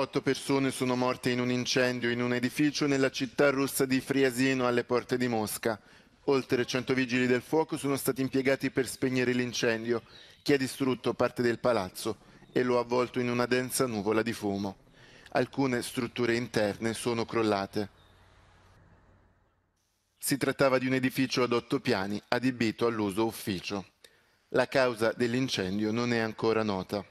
Otto persone sono morte in un incendio in un edificio nella città russa di Friasino alle porte di Mosca. Oltre 100 vigili del fuoco sono stati impiegati per spegnere l'incendio, che ha distrutto parte del palazzo e lo ha avvolto in una densa nuvola di fumo. Alcune strutture interne sono crollate. Si trattava di un edificio ad otto piani adibito all'uso ufficio. La causa dell'incendio non è ancora nota.